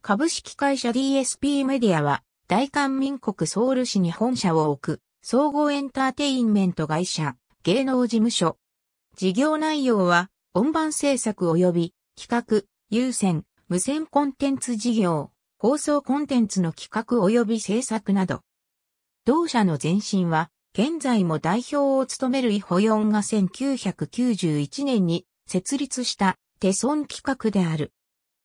株式会社 DSP メディアは、大韓民国ソウル市に本社を置く、総合エンターテインメント会社、芸能事務所。事業内容は、音盤制作及び、企画、優先、無線コンテンツ事業、放送コンテンツの企画及び制作など。同社の前身は、現在も代表を務めるイ・ホヨンが1991年に設立したテソン企画である。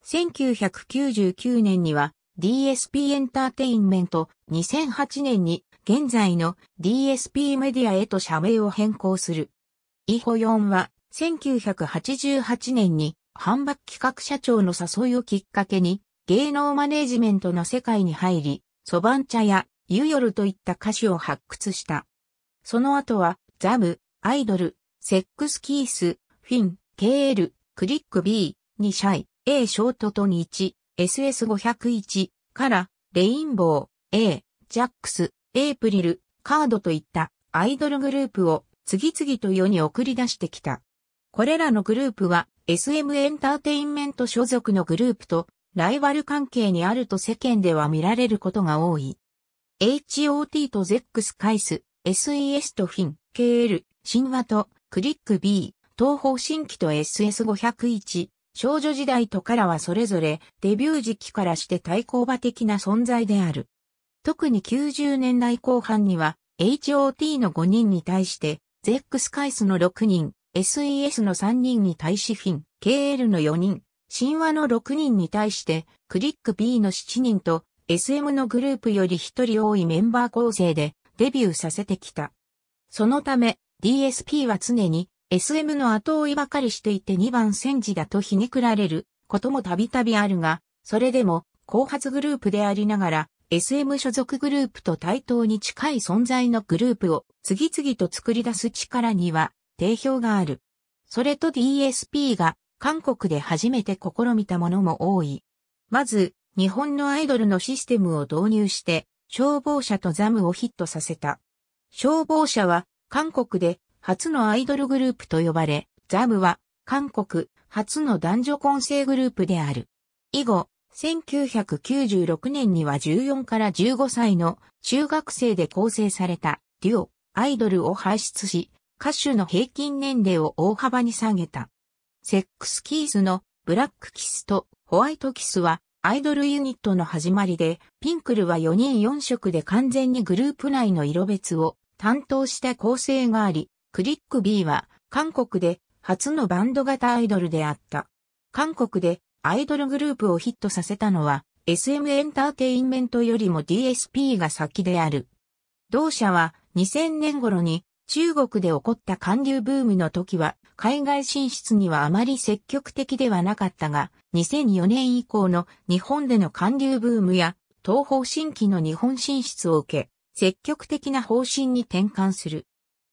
1999年には DSP エンターテインメント、2008年に現在の DSP メディアへと社名を変更する。イホヨンは1988年に販売企画社長の誘いをきっかけに芸能マネジメントの世界に入り、ソバンチャやユヨルといった歌詞を発掘した。その後はザム、アイドル、セックスキース、フィン、KL、クリック B、にシャイ、A ショートト日 s s 5 0 1から、レインボー、A、ジャックス、エイプリル、カードといったアイドルグループを次々と世に送り出してきた。これらのグループは SM エンターテインメント所属のグループとライバル関係にあると世間では見られることが多い。HOT と ZEX カイス、SES とフィン、KL、神話とクリック B、東方新規と SS501、少女時代とからはそれぞれデビュー時期からして対抗馬的な存在である。特に90年代後半には HOT の5人に対して、ゼックスカイスの6人、SES の3人に対しフィン、KL の4人、神話の6人に対して、クリック B の7人と SM のグループより1人多いメンバー構成でデビューさせてきた。そのため、DSP は常に SM の後追いばかりしていて2番戦時だとひねくられることもたびたびあるが、それでも後発グループでありながら SM 所属グループと対等に近い存在のグループを次々と作り出す力には定評がある。それと DSP が韓国で初めて試みたものも多い。まず、日本のアイドルのシステムを導入して、消防車とザムをヒットさせた。消防車は韓国で初のアイドルグループと呼ばれ、ザムは韓国初の男女混成グループである。以後、1996年には14から15歳の中学生で構成されたデュオ、アイドルを輩出し、歌手の平均年齢を大幅に下げた。セックスキースのブラックキスとホワイトキスはアイドルユニットの始まりで、ピンクルは4人4色で完全にグループ内の色別を担当した構成があり、クリック B は韓国で初のバンド型アイドルであった。韓国でアイドルグループをヒットさせたのは SM エンターテインメントよりも DSP が先である。同社は2000年頃に中国で起こった韓流ブームの時は海外進出にはあまり積極的ではなかったが2004年以降の日本での韓流ブームや東方新規の日本進出を受け積極的な方針に転換する。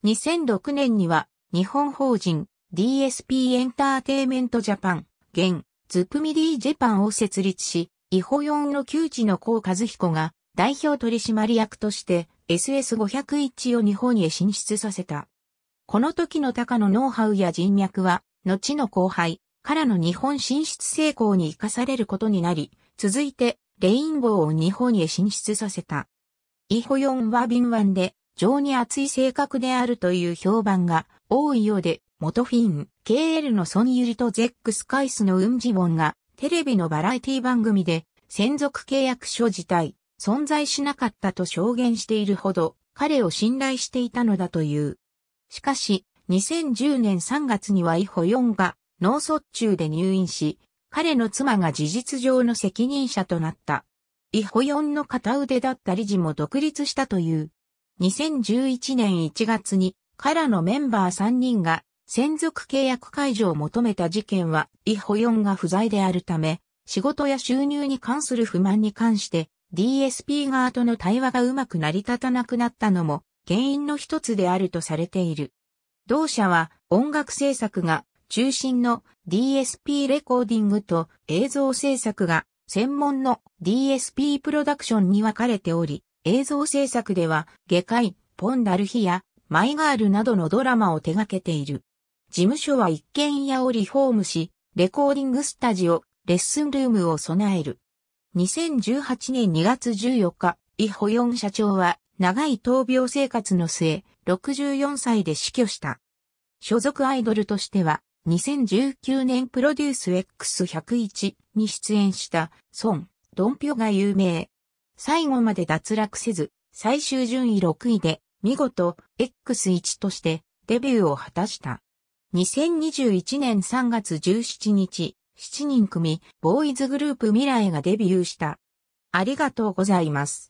2006年には日本法人 DSP エンターテイメントジャパン、現、ズプミデージェパンを設立し、イホヨンの旧知の高和彦が代表取締役として SS501 を日本へ進出させた。この時の高のノウハウや人脈は、後の後輩からの日本進出成功に生かされることになり、続いてレインボーを日本へ進出させた。イホヨンは敏腕で情に熱い性格であるという評判が多いようで、元フィン、KL のソンユリとゼックスカイスのウンジウォンが、テレビのバラエティ番組で、専属契約書自体、存在しなかったと証言しているほど、彼を信頼していたのだという。しかし、2010年3月にはイホヨンが脳卒中で入院し、彼の妻が事実上の責任者となった。イホヨンの片腕だった理事も独立したという。2011年1月に、カラのメンバー3人が専属契約解除を求めた事件は、イ・ホヨンが不在であるため、仕事や収入に関する不満に関して、DSP 側との対話がうまく成り立たなくなったのも、原因の一つであるとされている。同社は音楽制作が中心の DSP レコーディングと映像制作が専門の DSP プロダクションに分かれており、映像制作では、下界、ポンダルヒや、マイガールなどのドラマを手掛けている。事務所は一軒家をリフォームし、レコーディングスタジオ、レッスンルームを備える。2018年2月14日、イ・ホヨン社長は、長い闘病生活の末、64歳で死去した。所属アイドルとしては、2019年プロデュース X101 に出演した、ソン、ドンピョが有名。最後まで脱落せず、最終順位6位で、見事、X1 としてデビューを果たした。2021年3月17日、7人組、ボーイズグループ未来がデビューした。ありがとうございます。